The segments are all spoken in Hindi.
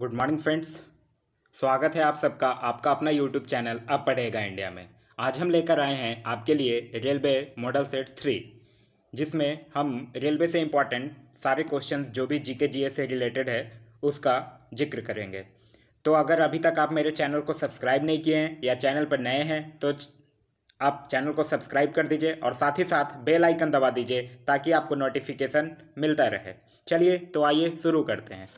गुड मॉर्निंग फ्रेंड्स स्वागत है आप सबका आपका अपना यूट्यूब चैनल अब पढ़ेगा इंडिया में आज हम लेकर आए हैं आपके लिए रेलवे मॉडल सेट थ्री जिसमें हम रेलवे से इम्पॉर्टेंट सारे क्वेश्चंस जो भी जीके जीएस से रिलेटेड है उसका जिक्र करेंगे तो अगर अभी तक आप मेरे चैनल को सब्सक्राइब नहीं किए हैं या चैनल पर नए हैं तो आप चैनल को सब्सक्राइब कर दीजिए और साथ ही साथ बेल आइकन दबा दीजिए ताकि आपको नोटिफिकेशन मिलता रहे चलिए तो आइए शुरू करते हैं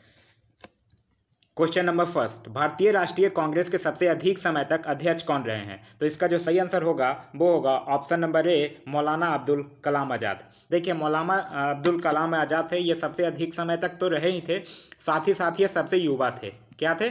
क्वेश्चन नंबर फर्स्ट भारतीय राष्ट्रीय कांग्रेस के सबसे अधिक समय तक अध्यक्ष कौन रहे हैं तो इसका जो सही आंसर होगा वो होगा ऑप्शन नंबर ए मौलाना अब्दुल कलाम आज़ाद देखिए मौलाना अब्दुल कलाम आज़ाद थे ये सबसे अधिक समय तक तो रहे ही थे साथ ही साथ ये सबसे युवा थे क्या थे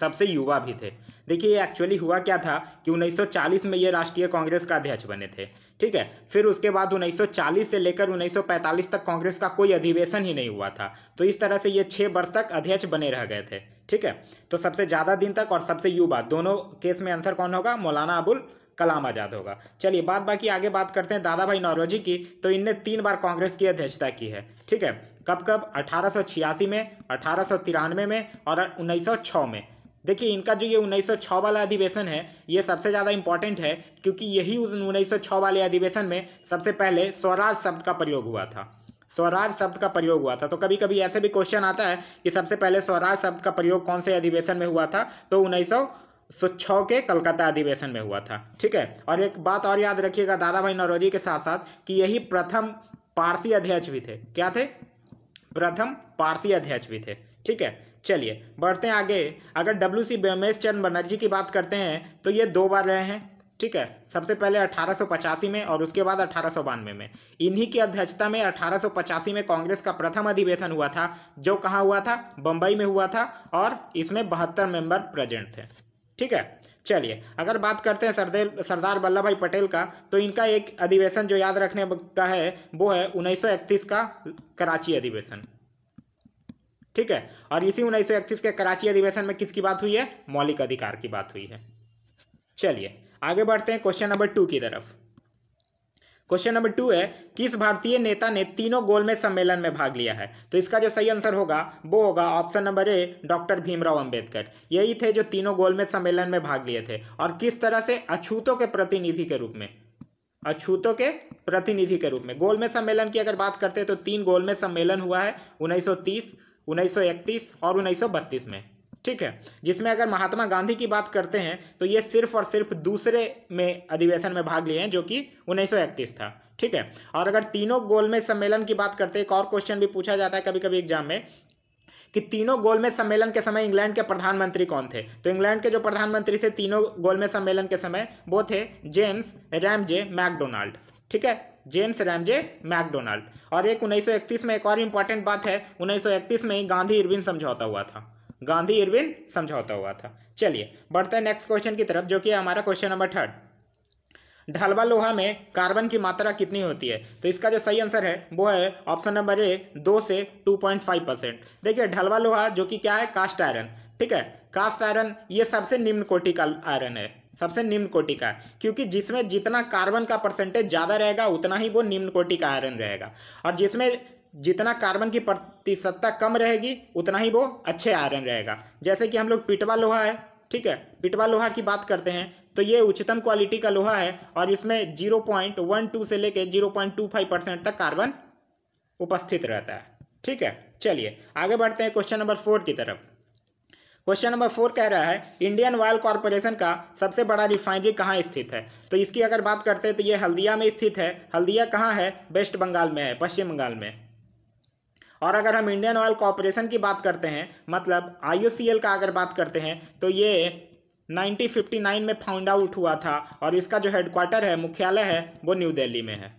सबसे युवा भी थे देखिए ये एक्चुअली हुआ क्या था कि 1940 में ये राष्ट्रीय कांग्रेस का अध्यक्ष बने थे ठीक है फिर उसके बाद 1940 से लेकर 1945 तक कांग्रेस का कोई अधिवेशन ही नहीं हुआ था तो इस तरह से ये छः वर्ष तक अध्यक्ष बने रह गए थे ठीक है तो सबसे ज़्यादा दिन तक और सबसे युवा दोनों केस में आंसर कौन होगा मौलाना अबुल कलाम आज़ाद होगा चलिए बात बाकी आगे बात करते हैं दादा भाई नौरोजी की तो इनने तीन बार कांग्रेस की अध्यक्षता की है ठीक है कब कब अठारह में अठारह में और 1906 में देखिए इनका जो ये 1906 वाला अधिवेशन है ये सबसे ज़्यादा इंपॉर्टेंट है क्योंकि यही उस 1906 वाले अधिवेशन में सबसे पहले स्वराज शब्द का प्रयोग हुआ था स्वराज शब्द का प्रयोग हुआ था तो कभी कभी ऐसे भी क्वेश्चन आता है कि सबसे पहले स्वराज शब्द का प्रयोग कौन से अधिवेशन में हुआ था तो उन्नीस सौ छः के कलकत्ता अधिवेशन में हुआ था ठीक है और एक बात और याद रखिएगा दादा भाई नौरोजी के साथ साथ कि यही प्रथम पारसी अध्यक्ष भी थे क्या थे प्रथम पारसी अध्यक्ष भी थे ठीक है चलिए बढ़ते हैं आगे अगर डब्ल्यू सी रमेश चंद्र बनर्जी की बात करते हैं तो ये दो बार रहे हैं ठीक है सबसे पहले अठारह में और उसके बाद अठारह में इन्हीं की अध्यक्षता में अठारह में कांग्रेस का प्रथम अधिवेशन हुआ था जो कहाँ हुआ था बम्बई में हुआ था और इसमें बहत्तर मेंबर प्रेजेंट थे ठीक है चलिए अगर बात करते हैं सरदेल सरदार वल्लभ भाई पटेल का तो इनका एक अधिवेशन जो याद रखने का है वो है 1931 का कराची अधिवेशन ठीक है और इसी उन्नीस सौ इकतीस के कराची अधिवेशन में किसकी बात हुई है मौलिक अधिकार की बात हुई है चलिए आगे बढ़ते हैं क्वेश्चन नंबर टू की तरफ क्वेश्चन नंबर टू है किस भारतीय नेता ने तीनों गोलमेज सम्मेलन में भाग लिया है तो इसका जो सही आंसर होगा वो होगा option number A doctor Bhimrao Ambedkar यही थे जो तीनों गोलमेज सम्मेलन में भाग लिए थे और किस तरह से अछूतों के प्रतिनिधि के रूप में अछूतों के प्रतिनिधि के रूप में गोलमेज सम्मेलन की अगर बात करते हैं तो तीन गोलमेज सम्मेलन हुआ है तीस 1931 और 1932 में ठीक है जिसमें अगर महात्मा गांधी की बात करते हैं तो ये सिर्फ और सिर्फ दूसरे में अधिवेशन में भाग लिए हैं जो कि 1931 था ठीक है और अगर तीनों गोलमेज सम्मेलन की बात करते हैं एक और क्वेश्चन भी पूछा जाता है कभी कभी एग्जाम में कि तीनों गोलमेज सम्मेलन के समय इंग्लैंड के प्रधानमंत्री कौन थे तो इंग्लैंड के जो प्रधानमंत्री थे तीनों गोलमेज सम्मेलन के समय वो थे जेम्स रैमजे मैकडोनाल्ड ठीक है जेम्स रैमजे मैकडोनाल्ड और एक 1931 में एक और इम्पॉर्टेंट बात है 1931 में ही गांधी इरविन समझौता हुआ था गांधी इरविन समझौता हुआ था चलिए बढ़ते हैं नेक्स्ट क्वेश्चन की तरफ जो कि हमारा क्वेश्चन नंबर थर्ड ढलवा लोहा में कार्बन की मात्रा कितनी होती है तो इसका जो सही आंसर है वो है ऑप्शन नंबर ए दो से टू पॉइंट फाइव परसेंट देखिए ढलवा लोहा जो कि क्या है कास्ट आयरन ठीक है कास्ट आयरन ये सबसे निम्न कोटि का आयरन है सबसे निम्न कोटि का है क्योंकि जिसमें जितना कार्बन का परसेंटेज ज़्यादा रहेगा उतना ही वो निम्न कोटि का आयरन रहेगा और जिसमें जितना कार्बन की प्रतिशतता कम रहेगी उतना ही वो अच्छे आयरन रहेगा जैसे कि हम लोग पिटवा लोहा है ठीक है पिटवा लोहा की बात करते हैं तो ये उच्चतम क्वालिटी का लोहा है और इसमें जीरो पॉइंट वन टू से लेकर zero point two five percent तक कार्बन उपस्थित रहता है ठीक है चलिए आगे बढ़ते हैं क्वेश्चन नंबर फोर की तरफ क्वेश्चन नंबर फोर कह रहा है इंडियन ऑयल कॉरपोरेशन का सबसे बड़ा रिफाइनरी कहाँ स्थित है तो इसकी अगर बात करते हैं तो ये हल्दिया में स्थित है हल्दिया कहाँ है वेस्ट बंगाल में है पश्चिम बंगाल में और अगर हम इंडियन ऑयल कॉरपोरेशन की बात करते हैं मतलब आई का अगर बात करते हैं तो ये 1959 में फाउंड आउट हुआ था और इसका जो हेडक्वार्टर है मुख्यालय है वो न्यू दिल्ली में है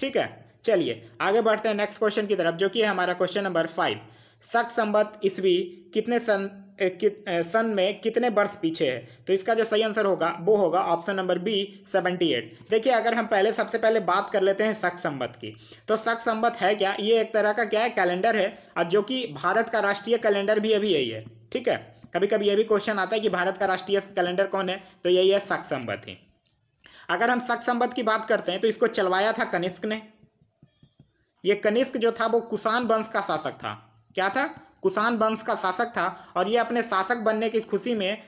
ठीक है चलिए आगे बढ़ते हैं नेक्स्ट क्वेश्चन की तरफ जो कि है हमारा क्वेश्चन नंबर फाइव सत संबत ईस्वी कितने सन कि, सन में कितने वर्ष पीछे है तो इसका जो सही आंसर होगा वो होगा option number B seventy eight देखिए अगर हम पहले सबसे पहले बात कर लेते हैं सख संबत की तो सख संबत है क्या ये एक तरह का क्या है कैलेंडर है और जो कि भारत का राष्ट्रीय कैलेंडर भी अभी यही है ठीक है कभी कभी ये भी क्वेश्चन आता है कि भारत का राष्ट्रीय कैलेंडर कौन है तो यही है सख संबत ही अगर हम सख संबत की बात करते हैं तो इसको चलवाया था कनिष्क ने ये कनिष्क जो था वो कुसान वंश का शासक था क्या था कुषाण वंश का शासक था और ये अपने शासक बनने की खुशी में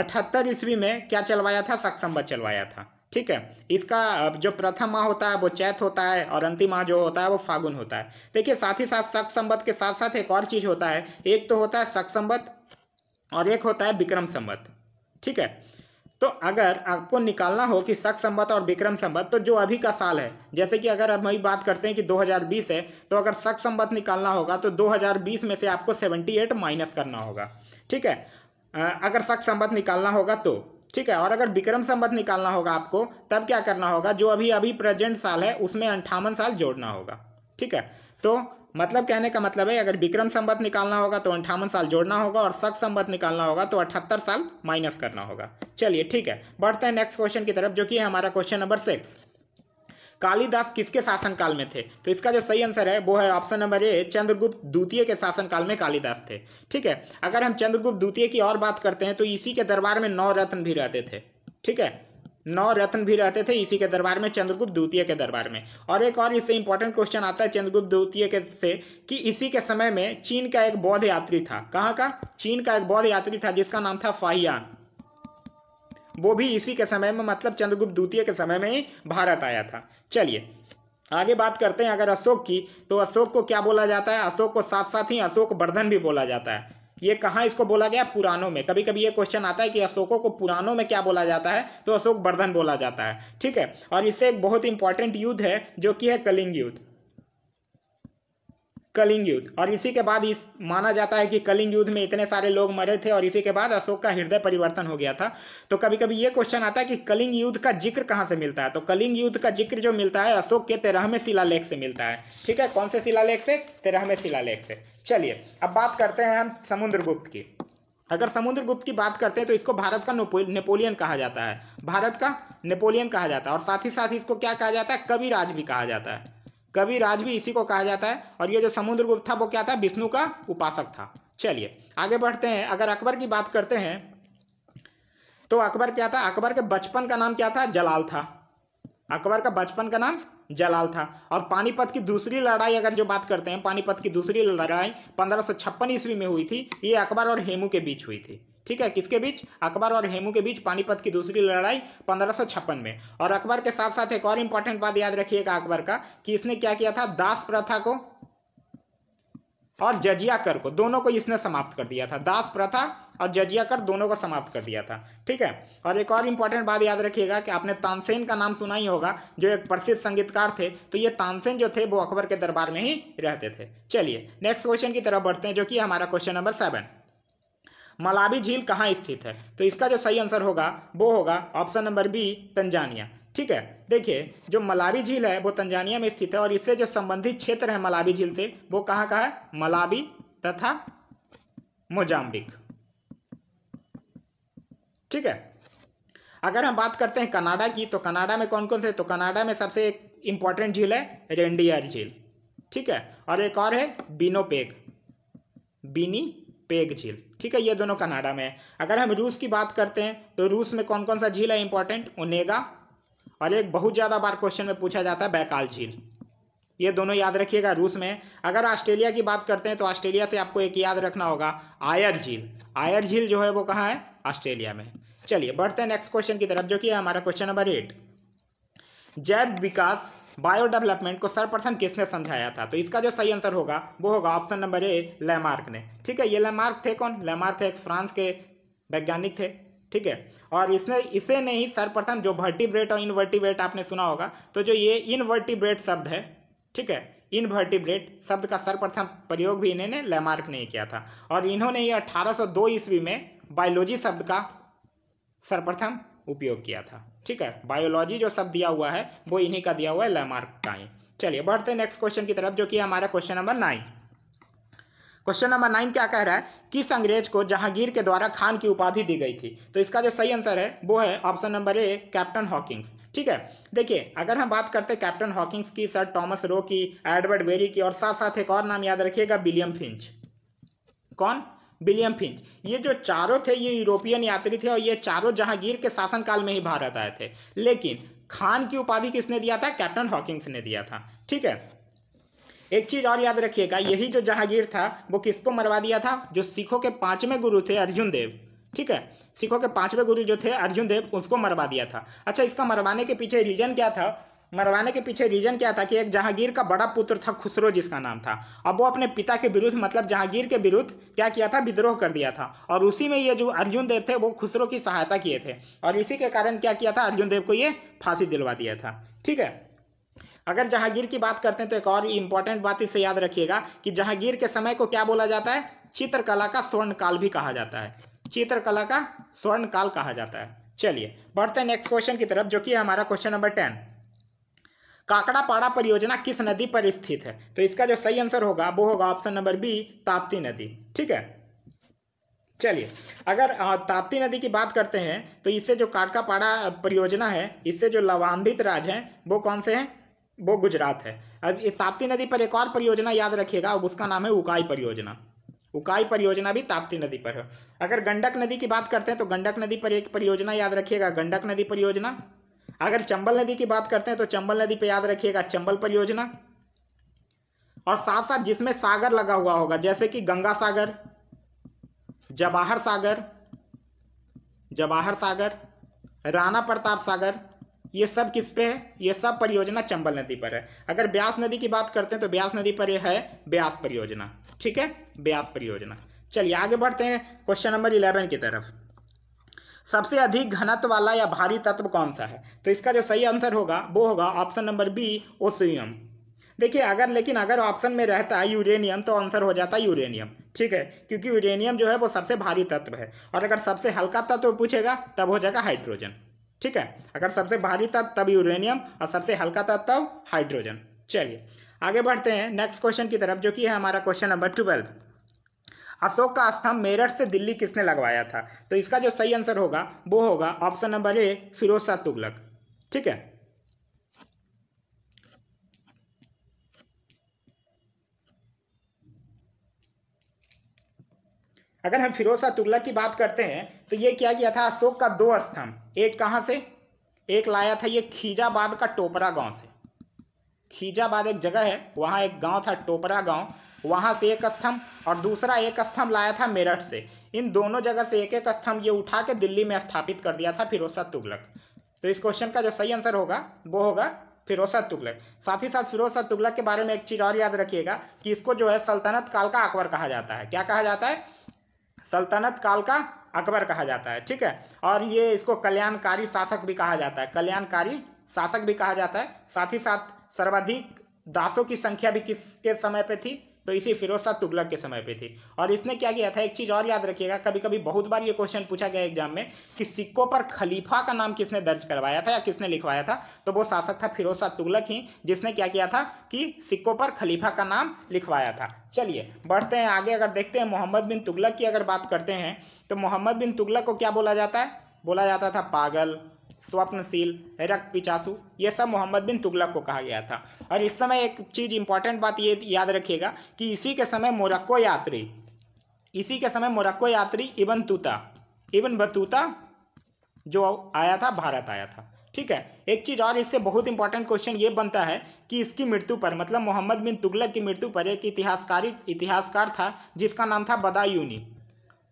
अठहत्तर ईस्वी में क्या चलवाया था सक्षम्बत चलवाया था ठीक है इसका जो प्रथम माह होता है वो चैत होता है और अंतिम माह जो होता है वो फागुन होता है देखिए साथ ही साथ शक संबत के साथ साथ एक और चीज़ होता है एक तो होता है शक संबत और एक होता है विक्रम संबत ठीक है तो अगर आपको निकालना हो कि शक संबत और विक्रम संबत तो जो अभी का साल है जैसे कि अगर हम बात करते हैं कि 2020 है तो अगर शक संबत निकालना होगा तो 2020 में से आपको 78 माइनस करना होगा ठीक है अगर शक संबत निकालना होगा तो ठीक है और अगर विक्रम संबत निकालना होगा आपको तब क्या करना होगा जो अभी अभी प्रेजेंट साल है उसमें अंठावन साल जोड़ना होगा ठीक है तो मतलब कहने का मतलब है अगर विक्रम संबत निकालना होगा तो अंठावन साल जोड़ना होगा और सख संबत निकालना होगा तो अठहत्तर साल माइनस करना होगा चलिए ठीक है बढ़ते हैं नेक्स्ट क्वेश्चन की तरफ जो कि हमारा क्वेश्चन नंबर सिक्स कालिदास किसके शासनकाल में थे तो इसका जो सही आंसर है वो है ऑप्शन नंबर ए चंद्रगुप्त द्वितीय के शासनकाल में कालिदास थे ठीक है अगर हम चंद्रगुप्त द्वितीय की और बात करते हैं तो इसी के दरबार में नौ रत्न भी रहते थे ठीक है नौ रत्न भी रहते थे इसी के दरबार में चंद्रगुप्त द्वितीय के दरबार में और एक और इससे इंपॉर्टेंट क्वेश्चन आता है चंद्रगुप्त द्वितीय के से कि इसी के समय में चीन का एक बौद्ध यात्री था कहाँ का चीन का एक बौद्ध यात्री था जिसका नाम था फाहियान वो भी इसी के समय में मतलब चंद्रगुप्त द्वितीय के समय में ही भारत आया था चलिए आगे बात करते हैं अगर अशोक की तो अशोक को क्या बोला जाता है अशोक को साथ साथ ही अशोक वर्धन भी बोला जाता है ये कहाँ इसको बोला गया पुरानों में कभी कभी ये क्वेश्चन आता है कि अशोकों को पुरानों में क्या बोला जाता है तो अशोक वर्धन बोला जाता है ठीक है और इससे एक बहुत इंपॉर्टेंट युद्ध है जो कि है कलिंग युद्ध कलिंग युद्ध और इसी के बाद इस माना जाता है कि कलिंग युद्ध में इतने सारे लोग मरे थे और इसी के बाद अशोक का हृदय परिवर्तन हो गया था तो कभी कभी ये क्वेश्चन आता है कि कलिंग युद्ध का जिक्र कहाँ से मिलता है तो कलिंग युद्ध का जिक्र जो मिलता है अशोक के तेरहवें शिलालेख से मिलता है ठीक है कौन से शिलालेख से तेरहवें शिलालेख से चलिए अब बात करते हैं हम समुद्रगुप्त की अगर समुद्रगुप्त की बात करते हैं तो इसको भारत का नेपोलियन कहा जाता है भारत का नेपोलियन कहा जाता है और साथ ही साथ इसको क्या कहा जाता है कविराज भी कहा जाता है कविराज भी इसी को कहा जाता है और ये जो समुद्रगुप्त था वो क्या था विष्णु का उपासक था चलिए आगे बढ़ते हैं अगर अकबर की बात करते हैं तो अकबर क्या था अकबर के बचपन का नाम क्या था जलाल था अकबर का बचपन का नाम जलाल था और पानीपत की दूसरी लड़ाई अगर जो बात करते हैं पानीपत की दूसरी लड़ाई पंद्रह ईस्वी में हुई थी ये अकबर और हेमू के बीच हुई थी ठीक है किसके बीच अकबर और हेमू के बीच पानीपत की दूसरी लड़ाई पंद्रह में और अकबर के साथ साथ एक और इंपॉर्टेंट बात याद रखिएगा अकबर का कि इसने क्या किया था दास प्रथा को और जजिया कर को दोनों को इसने समाप्त कर दिया था दास प्रथा और जजिया कर दोनों को समाप्त कर दिया था ठीक है और एक और इम्पॉर्टेंट बात याद रखिएगा कि आपने तानसेन का नाम सुना ही होगा जो एक प्रसिद्ध संगीतकार थे तो ये तानसेन जो थे वो अकबर के दरबार में ही रहते थे चलिए नेक्स्ट क्वेश्चन की तरफ बढ़ते हैं जो कि हमारा क्वेश्चन नंबर सेवन मलावी झील कहाँ स्थित है तो इसका जो सही आंसर होगा वो होगा ऑप्शन नंबर बी तंजानिया ठीक है देखिए जो मलावी झील है वो तंजानिया में स्थित है और इससे जो संबंधित क्षेत्र है मलावी झील से वो कहाँ का है मलावी तथा मोजाम्बिक ठीक है अगर हम बात करते हैं कनाडा की तो कनाडा में कौन कौन से तो कनाडा में सबसे एक इंपॉर्टेंट झील है रेंडियर झील ठीक है और एक और है बीनो पेग बीनी पेग झील ठीक है ये दोनों कनाडा में है अगर हम रूस की बात करते हैं तो रूस में कौन कौन सा झील है इंपॉर्टेंट ओनेगा और एक बहुत ज़्यादा बार क्वेश्चन में पूछा जाता है बैकाल झील ये दोनों याद रखिएगा रूस में अगर ऑस्ट्रेलिया की बात करते हैं तो ऑस्ट्रेलिया से आपको एक याद रखना होगा आयर झील आयर झील जो है वो कहाँ है ऑस्ट्रेलिया में चलिए बढ़ते हैं नेक्स्ट क्वेश्चन की तरफ जो कि हमारा क्वेश्चन नंबर एट जैव विकास बायो डेवलपमेंट को सर्वप्रथम किसने समझाया था तो इसका जो सही आंसर होगा वो होगा ऑप्शन नंबर ए लेमार्क ने ठीक है ये लेमार्क थे कौन लेमार्क एक फ्रांस के वैज्ञानिक थे ठीक है और इसने इसे नहीं सर्वप्रथम जो वर्टिब्रेट और इनवर्टिब्रेट आपने सुना होगा तो जो ये इनवर्टिब्रेट शब्द है ठीक है इनवर्टिब्रेट शब्द का सर्वप्रथम प्रयोग भी इन्होंने लेमार्क ने किया था और इन्होंने ये 1802 ईस्वी में बायोलॉजी शब्द का सर्वप्रथम उपयोग किया था ठीक है बायोलॉजी जो शब्द दिया हुआ है वो इन्हीं का दिया हुआ है लैमार्क का ही चलिए बढ़ते हैं नेक्स्ट क्वेश्चन की तरफ जो कि हमारा question number nine question number nine क्या कह रहा है किस अंग्रेज को जहांगीर के द्वारा खान की उपाधि दी गई थी तो इसका जो सही आंसर है वो है option number A captain Hawkins ठीक है देखिए अगर हम बात करते हैं कैप्टन हॉकिंग्स की सर टॉमस रो की एडवर्ड वेरी की और साथ साथ एक और नाम याद रखिएगा विलियम फिंच कौन विलियम फिंच ये जो चारों थे ये यूरोपियन यात्री थे और ये चारों जहांगीर के शासनकाल में ही भारत आए थे लेकिन खान की उपाधि किसने दिया था कैप्टन हॉकिंग्स ने दिया था ठीक है एक चीज और याद रखिएगा यही जो जहांगीर था वो किसको मरवा दिया था जो सिखों के पांचवें गुरु थे अर्जुन देव ठीक है सिखों के पांचवें गुरु जो थे अर्जुन देव उसको मरवा दिया था अच्छा इसका मरवाने के पीछे रीजन क्या था मरवाने के पीछे रीजन क्या था कि एक जहांगीर का बड़ा पुत्र था खुसरो जिसका नाम था अब वो अपने पिता के विरुद्ध मतलब जहांगीर के विरुद्ध क्या किया था विद्रोह कर दिया था और उसी में ये जो अर्जुन देव थे वो खुसरो की सहायता किए थे और इसी के कारण क्या किया था अर्जुन देव को ये फांसी दिलवा दिया था ठीक है अगर जहांगीर की बात करते हैं तो एक और इंपॉर्टेंट बात इसे याद रखिएगा कि जहांगीर के समय को क्या बोला जाता है चित्रकला का स्वर्ण काल भी कहा जाता है चित्रकला का स्वर्ण काल कहा जाता है चलिए बढ़ते हैं नेक्स्ट क्वेश्चन की तरफ जो कि हमारा क्वेश्चन नंबर टेन काकड़ापाड़ा परियोजना किस नदी पर स्थित है तो इसका जो सही आंसर होगा वो होगा ऑप्शन नंबर बी ताप्ती नदी ठीक है चलिए अगर ताप्ती नदी की बात करते हैं तो इससे जो पाड़ा परियोजना है इससे जो लाभान्वित राज्य हैं वो कौन से हैं वो गुजरात है अब ताप्ती नदी पर एक और परियोजना याद रखिएगा उसका नाम है उकाई परियोजना उकाई परियोजना भी ताप्ती नदी पर है अगर गंडक नदी की बात करते हैं तो गंडक नदी पर एक परियोजना याद रखिएगा गंडक नदी परियोजना अगर चंबल नदी की बात करते हैं तो चंबल नदी पे याद रखिएगा चंबल परियोजना और साथ साथ जिसमें सागर लगा हुआ होगा जैसे कि गंगा सागर जवाहर सागर जवाहर सागर राणा प्रताप सागर ये सब किस पे है ये सब परियोजना चंबल नदी पर है अगर ब्यास नदी की बात करते हैं तो ब्यास नदी पर यह है ब्यास परियोजना ठीक है ब्यास परियोजना चलिए आगे बढ़ते हैं क्वेश्चन नंबर इलेवन की तरफ सबसे अधिक घनत्व वाला या भारी तत्व कौन सा है तो इसका जो सही आंसर होगा वो होगा ऑप्शन नंबर बी ओसियम देखिए अगर लेकिन अगर ऑप्शन में रहता है यूरेनियम तो आंसर हो जाता है यूरेनियम ठीक है क्योंकि यूरेनियम जो है वो सबसे भारी तत्व है और अगर सबसे हल्का तत्व पूछेगा तब हो जाएगा हाइड्रोजन ठीक है अगर सबसे भारी तत्व तब यूरेनियम और सबसे हल्का तत्व हाइड्रोजन चलिए आगे बढ़ते हैं नेक्स्ट क्वेश्चन की तरफ जो कि है हमारा क्वेश्चन नंबर ट्वेल्व अशोक का स्तंभ मेरठ से दिल्ली किसने लगवाया था तो इसका जो सही आंसर होगा वो होगा option number A Firoz Shah Tughlaq ठीक है अगर हम फिरोज शाह तुगलक की बात करते हैं तो ये क्या किया था अशोक का दो स्तंभ एक कहां से एक लाया था ये खीजाबाद का टोपरा गांव से खीजाबाद एक जगह है वहां एक गांव था टोपरा गांव वहाँ से एक स्तंभ और दूसरा एक स्तंभ लाया था मेरठ से इन दोनों जगह से एक एक स्तंभ ये उठा के दिल्ली में स्थापित कर दिया था फिरोजा तुगलक तो इस क्वेश्चन का जो सही आंसर होगा वो होगा फिरोजा तुगलक साथ ही साथ फिरोजा तुगलक के बारे में एक चीज़ और याद रखिएगा कि इसको जो है सल्तनत काल का अकबर कहा जाता है क्या कहा जाता है सल्तनत काल का अकबर कहा जाता है ठीक है और ये इसको कल्याणकारी शासक भी कहा जाता है कल्याणकारी शासक भी कहा जाता है साथ ही साथ सर्वाधिक दासों की संख्या भी किसके समय पे थी तो इसी फिरोज शाह तुगलक के समय पे थी और इसने क्या किया था एक चीज़ और याद रखिएगा कभी कभी बहुत बार ये क्वेश्चन पूछा गया एग्जाम में कि सिक्कों पर खलीफा का नाम किसने दर्ज करवाया था या किसने लिखवाया था तो वो शासक था फिरोज शाह तुगलक ही जिसने क्या किया था कि सिक्कों पर खलीफा का नाम लिखवाया था चलिए बढ़ते हैं आगे अगर देखते हैं मोहम्मद बिन तुगलक की अगर बात करते हैं तो मोहम्मद बिन तुगलक को क्या बोला जाता है बोला जाता था पागल स्वप्नशील रक्त पिचासु ये सब मोहम्मद बिन तुगलक को कहा गया था और इस समय एक चीज़ इंपॉर्टेंट बात ये याद रखिएगा कि इसी के समय मोरक्को यात्री इसी के समय मोरक्को यात्री इबन तूता इबन बतूता जो आया था भारत आया था ठीक है एक चीज़ और इससे बहुत इंपॉर्टेंट क्वेश्चन ये बनता है कि इसकी मृत्यु पर मतलब मोहम्मद बिन तुगलक की मृत्यु पर एक इतिहासकारी इतिहासकार था जिसका नाम था बदायूनी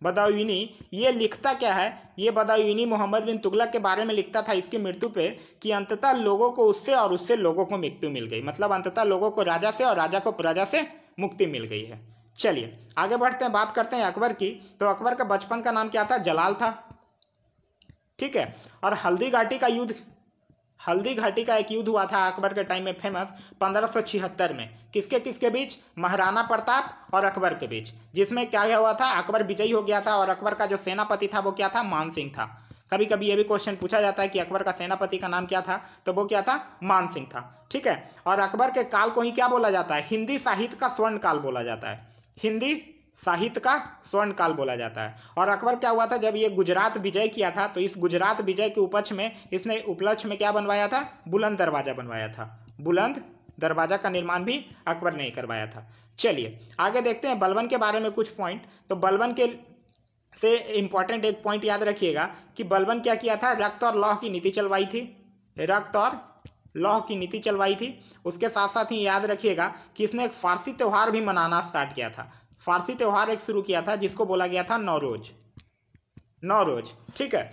बदायूनी ये लिखता क्या है ये बदायूनी मोहम्मद बिन तुगलक के बारे में लिखता था इसकी मृत्यु पे कि अंततः लोगों को उससे और उससे लोगों को मृत्यु मिल गई मतलब अंततः लोगों को राजा से और राजा को प्रजा से मुक्ति मिल गई है चलिए आगे बढ़ते हैं बात करते हैं अकबर की तो अकबर का बचपन का नाम क्या था जलाल था ठीक है और हल्दी घाटी का युद्ध हल्दी घाटी का एक युद्ध हुआ था अकबर के टाइम में फेमस पंद्रह में किसके किसके बीच महाराणा प्रताप और अकबर के बीच जिसमें क्या हुआ था अकबर विजयी हो गया था और अकबर का जो सेनापति था वो क्या था मान सिंह था कभी कभी ये भी क्वेश्चन पूछा जाता है कि अकबर का सेनापति का नाम क्या था तो वो क्या था मान सिंह था ठीक है और अकबर के काल को ही क्या बोला जाता है हिंदी साहित्य का स्वर्ण काल बोला जाता है हिंदी साहित्य का स्वर्ण काल बोला जाता है और अकबर क्या हुआ था जब ये गुजरात विजय किया था तो इस गुजरात विजय के उपक्ष में इसने उपलक्ष में क्या बनवाया था बुलंद दरवाजा बनवाया था बुलंद दरवाजा का निर्माण भी अकबर ने करवाया था चलिए आगे देखते हैं बलबन के बारे में कुछ पॉइंट तो बलबन के से इम्पॉर्टेंट एक पॉइंट याद रखिएगा कि बलबन क्या किया था रक्त और लौह की नीति चलवाई थी रक्त और लौह की नीति चलवाई थी उसके साथ साथ ही याद रखिएगा कि इसने एक फारसी त्यौहार भी मनाना स्टार्ट किया था फारसी त्यौहार एक शुरू किया था जिसको बोला गया था नौरोज नौरोज ठीक है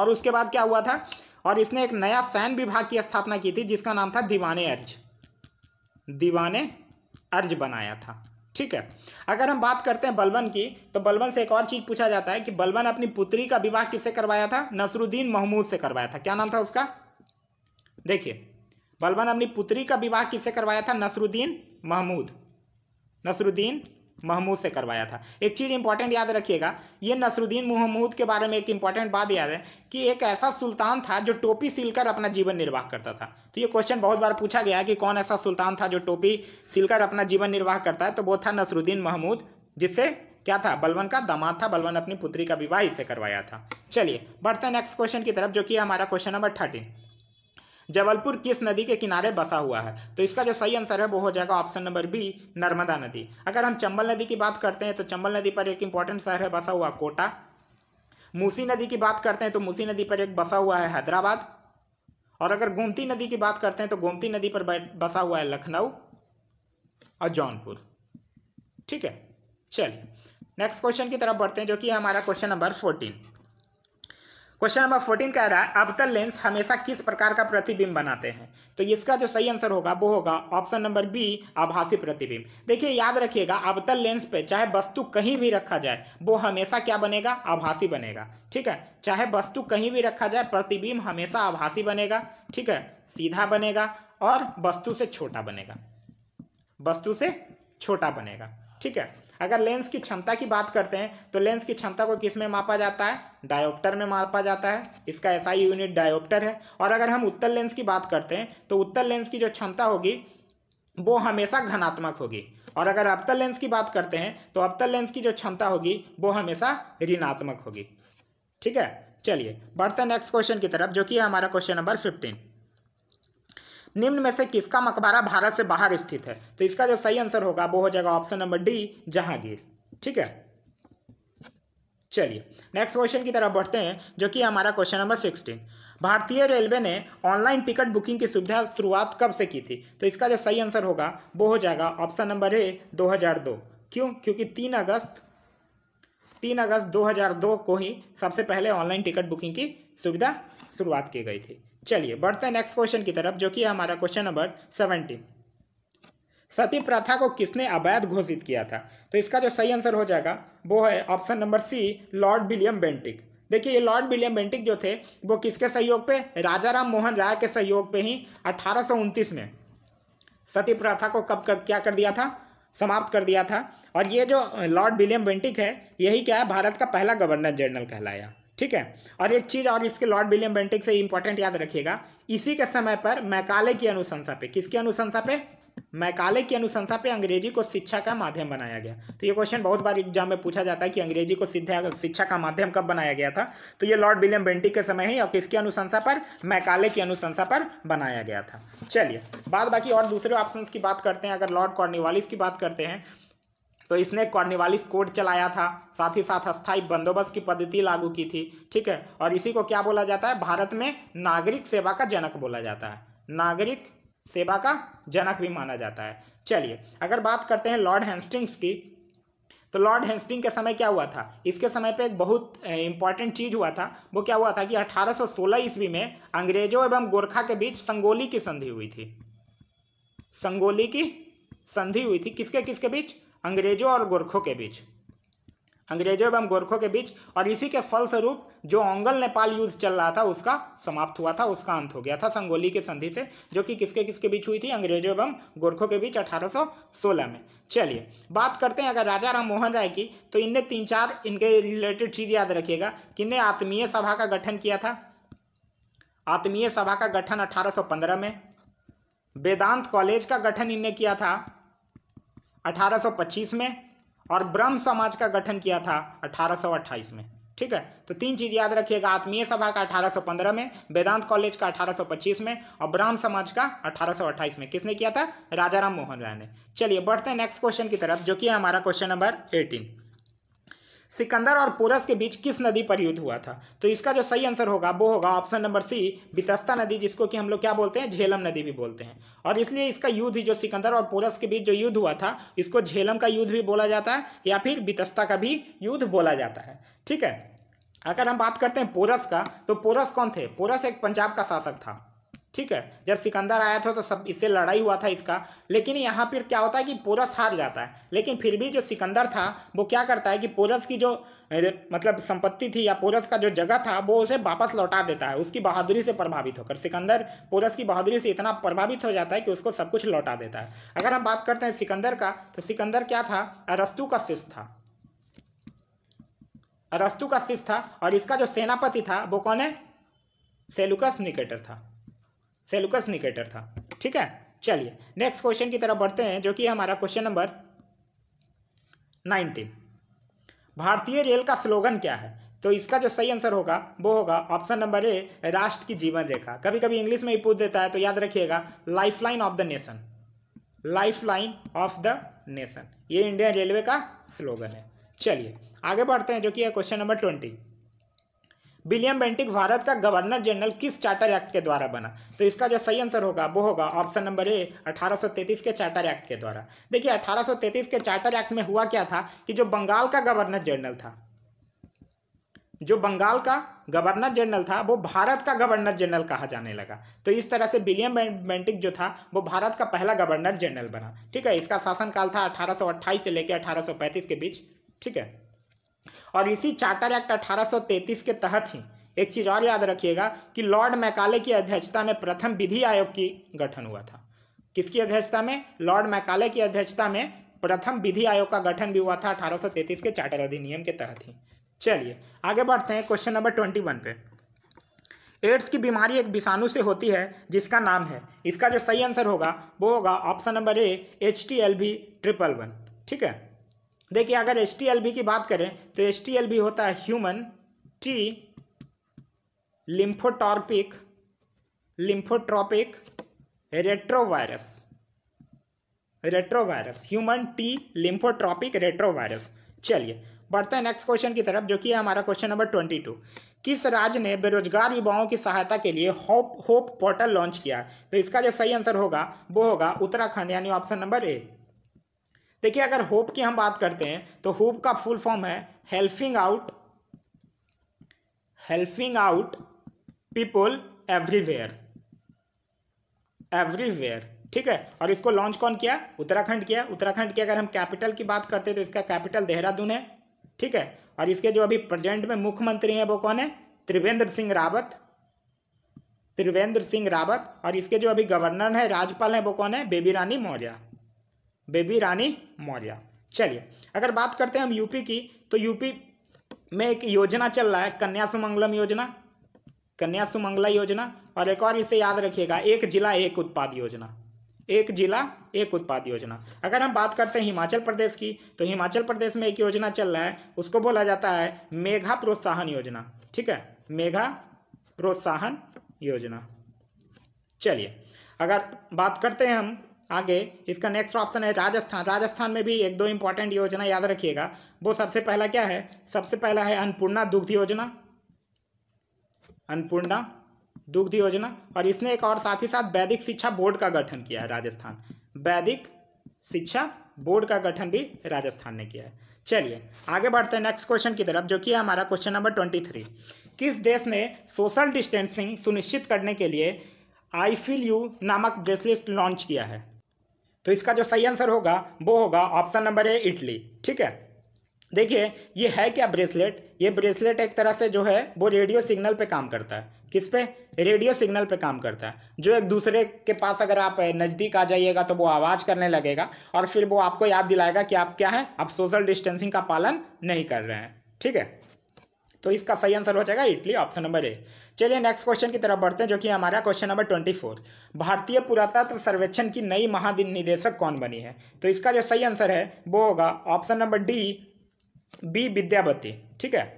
और उसके बाद क्या हुआ था और इसने एक नया सैन्य विभाग की स्थापना की थी जिसका नाम था दीवाने अर्ज दीवाने अर्ज बनाया था ठीक है अगर हम बात करते हैं बलबन की तो बलबन से एक और चीज पूछा जाता है कि बलबन अपनी पुत्री का विवाह किससे करवाया था नसरुद्दीन महमूद से करवाया था क्या नाम था उसका देखिए बलबन अपनी पुत्री का विवाह किससे करवाया था नसरुद्दीन महमूद नसरुद्दीन महमूद से करवाया था एक चीज़ इंपॉर्टेंट याद रखिएगा ये नसरुद्दीन महमूद के बारे में एक इंपॉर्टेंट बात याद है कि एक ऐसा सुल्तान था जो टोपी सिलकर अपना जीवन निर्वाह करता था तो ये क्वेश्चन बहुत बार पूछा गया कि कौन ऐसा सुल्तान था जो टोपी सिलकर अपना जीवन निर्वाह करता है तो वो था नसरुद्दीन महमूद जिससे क्या था बलवन का दामाद था बलवन अपनी पुत्री का विवाह इसे करवाया था चलिए बढ़ते हैं नेक्स्ट क्वेश्चन की तरफ जो कि हमारा क्वेश्चन नंबर थर्टीन जबलपुर किस नदी के किनारे बसा हुआ है तो इसका जो सही आंसर है वो हो जाएगा ऑप्शन नंबर बी नर्मदा नदी अगर हम चंबल नदी की बात करते हैं तो चंबल नदी पर एक इंपॉर्टेंट शहर है बसा हुआ कोटा मूसी नदी की बात करते हैं तो मूसी नदी पर एक बसा हुआ है हैदराबाद और अगर गोमती नदी की बात करते हैं तो गोमती नदी पर बसा हुआ है लखनऊ और जौनपुर ठीक है चलिए नेक्स्ट क्वेश्चन की तरफ बढ़ते हैं जो कि हमारा question number fourteen question number fourteen कह रहा है अवतल लेंस हमेशा किस प्रकार का प्रतिबिंब बनाते हैं तो इसका जो सही आंसर होगा वो होगा ऑप्शन नंबर बी आभासी प्रतिबिंब देखिए याद रखिएगा अवतल लेंस पे चाहे वस्तु कहीं भी रखा जाए वो हमेशा क्या बनेगा आभासी बनेगा ठीक है चाहे वस्तु कहीं भी रखा जाए प्रतिबिंब हमेशा आभासी बनेगा ठीक है सीधा बनेगा और वस्तु से छोटा बनेगा वस्तु से छोटा बनेगा ठीक है अगर लेंस की क्षमता की बात करते हैं तो लेंस की क्षमता को किस में मापा जाता है डायोप्टर में मापा जाता है इसका ऐसा यूनिट डायोप्टर है और अगर हम उत्तर लेंस की बात करते हैं तो उत्तर लेंस की जो क्षमता होगी वो हमेशा घनात्मक होगी और अगर अबतल लेंस की बात करते हैं तो अबतल लेंस की जो क्षमता होगी वो हमेशा ऋणात्मक होगी ठीक है चलिए बढ़ते नेक्स्ट क्वेश्चन की तरफ जो कि हमारा क्वेश्चन नंबर फिफ्टीन निम्न में से किसका मकबरा भारत से बाहर स्थित है तो इसका जो सही आंसर होगा वो हो जाएगा ऑप्शन नंबर डी जहांगीर ठीक है चलिए नेक्स्ट क्वेश्चन की तरफ बढ़ते हैं जो कि हमारा क्वेश्चन नंबर सिक्सटीन भारतीय रेलवे ने ऑनलाइन टिकट बुकिंग की सुविधा शुरुआत कब से की थी तो इसका जो सही आंसर होगा वो हो जाएगा ऑप्शन नंबर ए 2002 क्यों क्योंकि तीन अगस्त तीन अगस्त 2002 को ही सबसे पहले ऑनलाइन टिकट बुकिंग की सुविधा शुरुआत की गई थी चलिए बढ़ते हैं नेक्स्ट क्वेश्चन की तरफ जो कि हमारा क्वेश्चन नंबर सेवनटीन सती प्रथा को किसने अवैध घोषित किया था तो इसका जो सही आंसर हो जाएगा वो है option number C lord William Bentinck देखिए ये लॉर्ड विलियम बेंटिक जो थे वो किसके सहयोग पे राम मोहन राय के सहयोग पे ही अठारह में सती प्रथा को कब कर क्या कर दिया था समाप्त कर दिया था और ये जो लॉर्ड विलियम बेंटिक है यही क्या है भारत का पहला गवर्नर जनरल कहलाया ठीक है और एक चीज़ और इसके लॉर्ड विलियम बेंटिक से इंपॉर्टेंट याद रखिएगा इसी के समय पर मैकाले की अनुशंसा पे किसकी अनुशंसा पे मैकाले की अनुशंसा पे अंग्रेजी को शिक्षा का माध्यम बनाया गया तो ये क्वेश्चन बहुत बार एग्जाम में पूछा जाता है कि अंग्रेजी को शिक्षा का माध्यम कब बनाया गया था तो ये लॉर्ड विलियम बेंटिक के समय ही और किसकी अनुशंसा पर मैकाले की अनुशंसा पर बनाया गया था चलिए बाद बाकी और दूसरे ऑप्शन की बात करते हैं अगर लॉर्ड कॉर्निवालिस की बात करते हैं तो इसने कॉर्निवालिस कोड चलाया था साथ ही साथ अस्थायी बंदोबस्त की पद्धति लागू की थी ठीक है और इसी को क्या बोला जाता है भारत में नागरिक सेवा का जनक बोला जाता है नागरिक सेवा का जनक भी माना जाता है चलिए अगर बात करते हैं लॉर्ड हेस्टिंग्स की तो लॉर्ड हेस्टिंग के समय क्या हुआ था इसके समय पे एक बहुत इंपॉर्टेंट चीज़ हुआ था वो क्या हुआ था कि 1816 ईस्वी में अंग्रेजों एवं गोरखा के बीच संगोली की संधि हुई थी संगोली की संधि हुई थी किसके किसके बीच अंग्रेजों और गोरखों के बीच अंग्रेजों एवं गोरखों के बीच और इसी के फलस्वरूप जो ओंगल नेपाल युद्ध चल रहा था उसका समाप्त हुआ था उसका अंत हो गया था संगोली की संधि से जो कि किसके किसके बीच हुई थी अंग्रेजों एवं गोरखों के बीच 1816 में चलिए बात करते हैं अगर राजा राम मोहन राय की तो इनने तीन चार इनके रिलेटेड चीज़ याद रखिएगा कि इनने आत्मीय सभा का गठन किया था आत्मीय सभा का गठन 1815 में वेदांत कॉलेज का गठन इनने किया था 1825 में और ब्रह्म समाज का गठन किया था 1828 में ठीक है तो तीन चीज़ याद रखिएगा आत्मीय सभा का 1815 में वेदांत कॉलेज का 1825 में और ब्राह्म समाज का 1828 में किसने किया था राजा राम मोहन राय ने चलिए बढ़ते हैं नेक्स्ट क्वेश्चन की तरफ जो कि हमारा क्वेश्चन नंबर 18 सिकंदर और पोरस के बीच किस नदी पर युद्ध हुआ था तो इसका जो सही आंसर होगा वो होगा ऑप्शन नंबर सी बितस्ता नदी जिसको कि हम लोग क्या बोलते हैं झेलम नदी भी बोलते हैं और इसलिए इसका युद्ध जो सिकंदर और पोरस के बीच जो युद्ध हुआ था इसको झेलम का युद्ध भी बोला जाता है या फिर बितस्ता का भी युद्ध बोला जाता है ठीक है अगर हम बात करते हैं पोरस का तो पोरस कौन थे पोरस एक पंजाब का शासक था ठीक है जब सिकंदर आया था तो सब इससे लड़ाई हुआ था इसका लेकिन यहाँ पर क्या होता है कि पोरस हार जाता है लेकिन फिर भी जो सिकंदर था वो क्या करता है कि पोरस की जो मतलब संपत्ति थी या पोरस का जो जगह था वो उसे वापस लौटा देता है उसकी बहादुरी से प्रभावित होकर सिकंदर पोरस की बहादुरी से इतना प्रभावित हो जाता है कि उसको सब कुछ लौटा देता है अगर हम बात करते हैं सिकंदर का तो सिकंदर क्या था अरस्तु का शिष्य था अरस्तु का शिष्य था और इसका जो सेनापति था वो कौन है सेलुकस निकेटर था सेलुकस निकेटर था ठीक है चलिए नेक्स्ट क्वेश्चन की तरफ बढ़ते हैं जो कि हमारा क्वेश्चन नंबर नाइनटीन भारतीय रेल का स्लोगन क्या है तो इसका जो सही आंसर होगा वो होगा ऑप्शन नंबर ए राष्ट्र की जीवन रेखा कभी कभी इंग्लिश में ही पूछ देता है तो याद रखिएगा lifeline of the nation lifeline of the nation ये इंडियन रेलवे का स्लोगन है चलिए आगे बढ़ते हैं जो कि है question number twenty William Bentinck Bharat का गवर्नर जनरल किस चार्टर एक्ट के द्वारा बना तो इसका जो सही आंसर होगा वो होगा ऑप्शन नंबर ए 1833 के चार्टर एक्ट के द्वारा देखिए 1833 के चार्टर एक्ट में हुआ क्या था कि जो बंगाल का गवर्नर जनरल था जो बंगाल का गवर्नर जनरल था वो भारत का गवर्नर जनरल कहा जाने लगा तो इस तरह से विलियम बेंटिक जो था वो भारत का पहला गवर्नर जनरल बना ठीक है इसका शासनकाल था अठारह से लेकर अठारह के बीच ठीक है और इसी चार्टर एक्ट 1833 के तहत ही एक चीज और याद रखिएगा कि लॉर्ड मैकाले की अध्यक्षता में प्रथम विधि आयोग की गठन हुआ था किसकी अध्यक्षता में लॉर्ड मैकाले की अध्यक्षता में प्रथम विधि आयोग का गठन भी हुआ था 1833 के चार्टर अधिनियम के तहत ही चलिए आगे बढ़ते हैं क्वेश्चन नंबर ट्वेंटी वन पे एड्स की बीमारी एक विषाणु से होती है जिसका नाम है इसका जो सही आंसर होगा वो होगा option number A H T L B triple one ठीक है देखिए अगर एस की बात करें तो एस होता है human T lymphotropic lymphotropic retrovirus retrovirus human T lymphotropic retrovirus चलिए बढ़ते हैं नेक्स्ट क्वेश्चन की तरफ जो कि है हमारा क्वेश्चन नंबर ट्वेंटी टू किस राज्य ने बेरोजगार युवाओं की सहायता के लिए होप होप पोर्टल लॉन्च किया है तो इसका जो सही आंसर होगा वो होगा उत्तराखंड यानी ऑप्शन नंबर ए देखिए अगर होप की हम बात करते हैं तो होप का फुल फॉर्म है helping out helping out people everywhere everywhere ठीक है और इसको लॉन्च कौन किया उत्तराखंड किया उत्तराखंड की अगर हम कैपिटल की बात करते हैं तो इसका कैपिटल देहरादून है ठीक है और इसके जो अभी प्रेजेंट में मुख्यमंत्री हैं वो कौन है त्रिवेंद्र सिंह रावत त्रिवेंद्र सिंह रावत और इसके जो अभी गवर्नर है राज्यपाल हैं वो कौन है बेबी रानी मौर्य बेबी रानी मौर्य चलिए अगर बात करते हैं हम यूपी की तो यूपी में एक योजना चल रहा है कन्या सुमंगलम योजना कन्या सुमंगला योजना और एक और इसे याद रखिएगा एक जिला एक उत्पाद योजना एक जिला एक उत्पाद योजना अगर हम बात करते हैं हिमाचल प्रदेश की तो हिमाचल प्रदेश में एक योजना चल रहा है उसको बोला जाता है मेघा प्रोत्साहन योजना ठीक है मेघा प्रोत्साहन योजना चलिए अगर बात करते हैं हम आगे इसका नेक्स्ट ऑप्शन है राजस्थान राजस्थान में भी एक दो इंपॉर्टेंट योजना याद रखिएगा वो सबसे पहला क्या है सबसे पहला है अन्नपूर्णा दुग्ध योजना अन्नपूर्णा दुग्ध योजना और इसने एक और साथ ही साथ वैदिक शिक्षा बोर्ड का गठन किया है राजस्थान वैदिक शिक्षा बोर्ड का गठन भी राजस्थान ने किया है चलिए आगे बढ़ते हैं नेक्स्ट क्वेश्चन की तरफ जो कि हमारा क्वेश्चन नंबर ट्वेंटी थ्री किस देश ने सोशल डिस्टेंसिंग सुनिश्चित करने के लिए आई फील यू नामक ब्रेसलेट लॉन्च किया है तो इसका जो सही आंसर होगा वो होगा ऑप्शन नंबर ए इटली ठीक है देखिए ये है क्या ब्रेसलेट ये ब्रेसलेट एक तरह से जो है वो रेडियो सिग्नल पे काम करता है किस पे रेडियो सिग्नल पे काम करता है जो एक दूसरे के पास अगर आप नज़दीक आ जाइएगा तो वो आवाज़ करने लगेगा और फिर वो आपको याद दिलाएगा कि आप क्या हैं आप सोशल डिस्टेंसिंग का पालन नहीं कर रहे हैं ठीक है तो इसका सही आंसर हो जाएगा इटली ऑप्शन नंबर ए चलिए नेक्स्ट क्वेश्चन की तरफ बढ़ते हैं जो कि हमारा क्वेश्चन नंबर ट्वेंटी फोर भारतीय पुरातत्व सर्वेक्षण की नई महानिदेशक कौन बनी है तो इसका जो सही आंसर है वो होगा option number D B Vidyapati ठीक है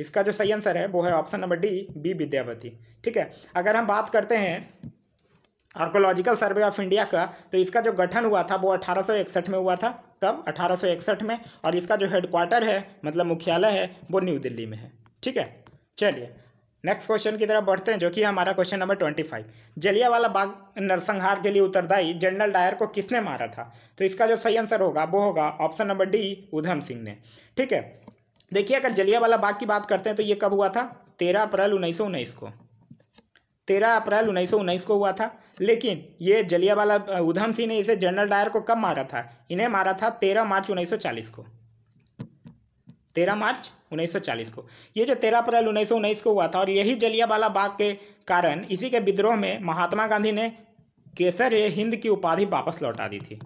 इसका जो सही आंसर है वो है option number D B Vidyavati ठीक है अगर हम बात करते हैं आर्कोलॉजिकल सर्वे ऑफ इंडिया का तो इसका जो गठन हुआ था वो अठारह में हुआ था कब अठारह में और इसका जो हेडक्वार्टर है मतलब मुख्यालय है वो न्यू दिल्ली में है ठीक है चलिए नेक्स्ट क्वेश्चन की तरफ बढ़ते हैं जो कि हमारा question number twenty five Jallianwala Bagh नरसंहार के लिए उत्तरदायी जनरल डायर को किसने मारा था तो इसका जो सही आंसर होगा वो होगा option number D Udham Singh ने ठीक है देखिए अगर जलियावाला बाग की बात करते हैं तो ये कब हुआ था तेरह अप्रैल उन्नीस को तेरह अप्रैल उन्नीस को हुआ था लेकिन ये जलियावाला उधम सिंह ने इसे जनरल डायर को कब मारा था इन्हें मारा था तेरह मार्च 1940 को तेरह मार्च 1940 को ये जो तेरह अप्रैल 1919 को हुआ था और यही जलियावाला बाग के कारण इसी के विद्रोह में महात्मा गांधी ने केसर ए हिंद की उपाधि वापस लौटा दी थी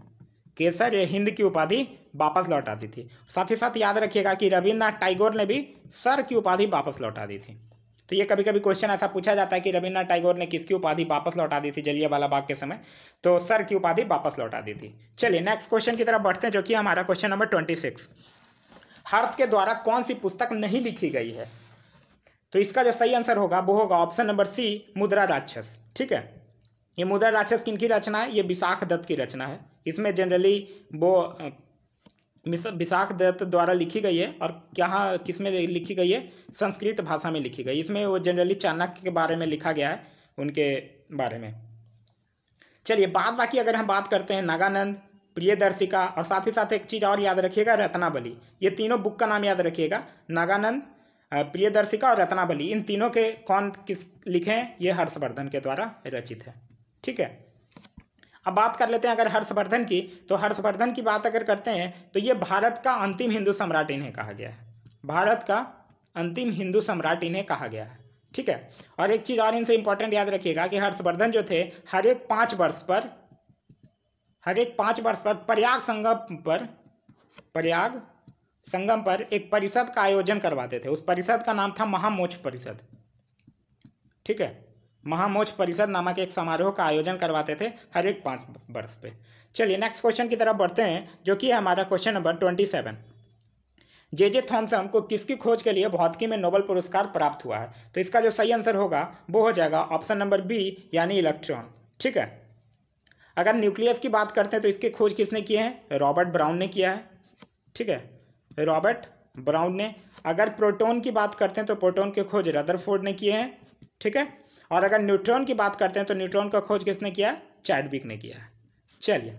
केसर ए हिंद की उपाधि वापस लौटा दी थी साथ ही साथ याद रखिएगा कि रविन्द्रनाथ टाइगोर ने भी सर की उपाधि वापस लौटा दी थी तो ये कभी कभी क्वेश्चन ऐसा पूछा जाता है कि रविन्द्रनाथ टैगोर ने किसकी उपाधि वापस लौटा दी थी जलियावाला बाग के समय तो सर की उपाधि वापस लौटा दी थी चलिए नेक्स्ट क्वेश्चन की तरफ बढ़ते हैं जो कि हमारा question number twenty six Harsh के द्वारा कौन सी पुस्तक नहीं लिखी गई है तो इसका जो सही आंसर होगा वो होगा ऑप्शन नंबर सी मुद्रा राक्षस ठीक है ये मुद्रा राक्षस किन की रचना है ये विशाख दत्त की रचना है इसमें जनरली वो विशाख दत्त द्वारा लिखी गई है और कहाँ किस में लिखी गई है संस्कृत भाषा में लिखी गई इसमें वो जनरली चाणक्य के बारे में लिखा गया है उनके बारे में चलिए बाद बाकी अगर हम बात करते हैं नागानंद प्रियदर्शिका और साथ ही साथ एक चीज़ और याद रखिएगा रत्नावली ये तीनों बुक का नाम याद रखिएगा नागानंद प्रियदर्शिका और रत्नावली इन तीनों के कौन किस लिखे हैं ये हर्षवर्धन के द्वारा रचित है ठीक है अब बात कर लेते हैं अगर हर्षवर्धन की तो हर्षवर्धन की बात अगर करते हैं तो ये भारत का अंतिम हिंदू सम्राट इन्हें कहा गया है भारत का अंतिम हिंदू सम्राट इन्हें कहा गया है ठीक है और एक चीज़ और इनसे इंपॉर्टेंट याद रखिएगा कि हर्षवर्धन जो थे हर एक पाँच वर्ष पर हर एक पाँच वर्ष पर प्रयाग संगम पर प्रयाग संगम पर एक परिषद का आयोजन करवाते थे उस परिषद का नाम था महामोक्ष परिषद ठीक है महामोच परिषद नामक एक समारोह का आयोजन करवाते थे हर एक पाँच वर्ष पे चलिए नेक्स्ट क्वेश्चन की तरफ बढ़ते हैं जो कि है हमारा question number twenty seven J J Thomson को किसकी खोज के लिए भौतिकी में नोबल पुरस्कार प्राप्त हुआ है तो इसका जो सही आंसर होगा वो हो जाएगा ऑप्शन नंबर बी यानी इलेक्ट्रॉन ठीक है अगर न्यूक्लियस की बात करते हैं तो इसकी खोज किसने की है रॉबर्ट ब्राउन ने किया है ठीक है रॉबर्ट ब्राउन ने अगर प्रोटोन की बात करते हैं तो प्रोटोन के खोज रदरफोर्ड ने किए हैं ठीक है और अगर न्यूट्रॉन की बात करते हैं तो न्यूट्रॉन का खोज किसने किया चैडविक ने किया चलिए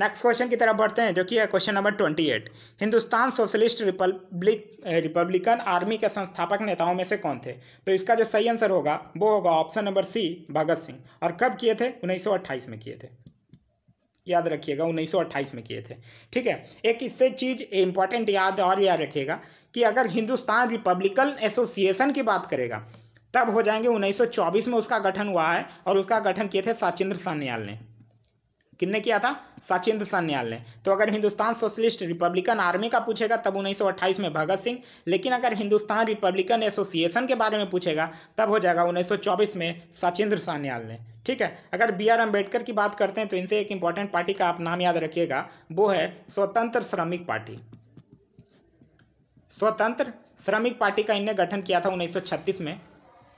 नेक्स्ट क्वेश्चन की तरफ बढ़ते हैं जो कि है question number twenty eight Hindustan socialist republic republican army के संस्थापक नेताओं में से कौन थे तो इसका जो सही आंसर होगा वो होगा option number C Bhagat Singh और कब किए थे अट्ठाईस में किए थे याद रखिएगा अट्ठाईस में किए थे ठीक है एक इससे चीज़ इंपॉर्टेंट याद और याद रखिएगा कि अगर हिंदुस्तान रिपब्लिकन एसोसिएशन की बात करेगा तब हो जाएंगे 1924 में उसका गठन हुआ है और उसका गठन किए थे साचिंद्र सान्याल ने किन्ने किया था सचिंद्र सान्याल ने तो अगर हिंदुस्तान सोशलिस्ट रिपब्लिकन आर्मी का पूछेगा तब 1928 में भगत सिंह लेकिन अगर हिंदुस्तान रिपब्लिकन एसोसिएशन के बारे में पूछेगा तब हो जाएगा 1924 में सचिंद्र सान्याल ने ठीक है अगर बी आर अम्बेडकर की बात करते हैं तो इनसे एक इंपॉर्टेंट पार्टी का आप नाम याद रखिएगा वो है स्वतंत्र श्रमिक पार्टी स्वतंत्र श्रमिक पार्टी का इनने गठन किया था 1936 में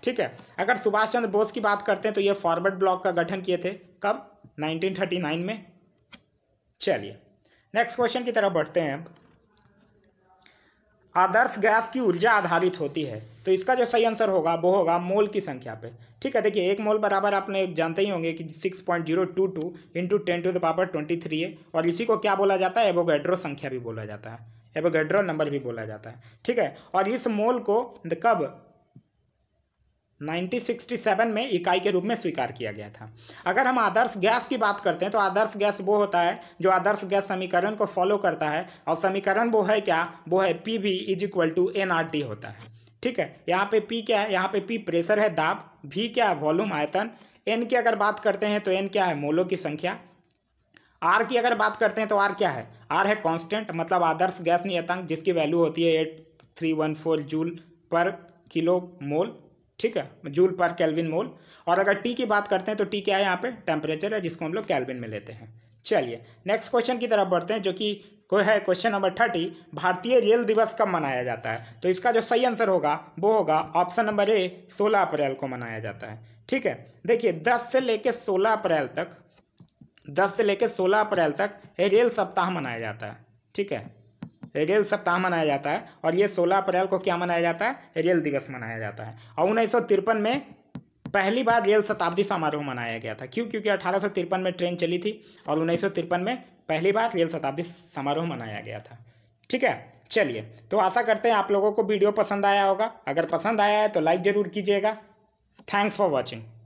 ठीक है अगर सुभाष चंद्र बोस की बात करते हैं तो ये फॉरवर्ड ब्लॉक का गठन किए थे कब 1939 में चलिए नेक्स्ट क्वेश्चन की तरफ बढ़ते हैं अब आदर्श गैस की ऊर्जा आधारित होती है तो इसका जो सही आंसर होगा वो होगा मोल की संख्या पे ठीक है देखिए एक मोल बराबर आपने जानते ही होंगे कि six point zero two two into ten to the power twenty three है और इसी को क्या बोला जाता है एवोगेड्रो संख्या भी बोला जाता है एवोगेड्रो नंबर भी बोला जाता है ठीक है और इस मोल को कब 1967 में इकाई के रूप में स्वीकार किया गया था अगर हम आदर्श गैस की बात करते हैं तो आदर्श गैस वो होता है जो आदर्श गैस समीकरण को फॉलो करता है और समीकरण वो है क्या वो है P V is equal to N R T होता है ठीक है यहाँ पे पी क्या है यहाँ पे पी प्रेशर है दाब भी क्या है वॉल्यूम आयतन एन की अगर बात करते हैं तो एन क्या है मोलों की संख्या आर की अगर बात करते हैं तो आर क्या है आर है कांस्टेंट मतलब आदर्श गैस नियतांक जिसकी वैल्यू होती है eight three one four joule पर किलो मोल ठीक है जूल पर कैलविन मोल और अगर टी की बात करते हैं तो टी क्या है यहाँ पे टेम्परेचर है जिसको हम लोग कैलविन में लेते हैं चलिए नेक्स्ट क्वेश्चन की तरफ बढ़ते हैं जो कि कोई है क्वेश्चन नंबर थर्टी भारतीय रेल दिवस कब मनाया जाता है तो इसका जो सही आंसर होगा वो होगा ऑप्शन नंबर ए सोलह अप्रैल को मनाया जाता है ठीक है देखिए दस से लेकर सोलह अप्रैल तक दस से लेकर सोलह अप्रैल तक रेल सप्ताह मनाया जाता है ठीक है रेल सप्ताह मनाया जाता है और ये 16 अप्रैल को क्या मनाया जाता है रेल दिवस मनाया जाता है और उन्नीस में पहली बार रेल शताब्दी समारोह मनाया गया था क्यों क्योंकि अठारह में ट्रेन चली थी और उन्नीस में पहली बार रेल शताब्दी समारोह मनाया गया था ठीक है चलिए तो आशा करते हैं आप लोगों को वीडियो पसंद आया होगा अगर पसंद आया है तो लाइक ज़रूर कीजिएगा थैंक्स फॉर वॉचिंग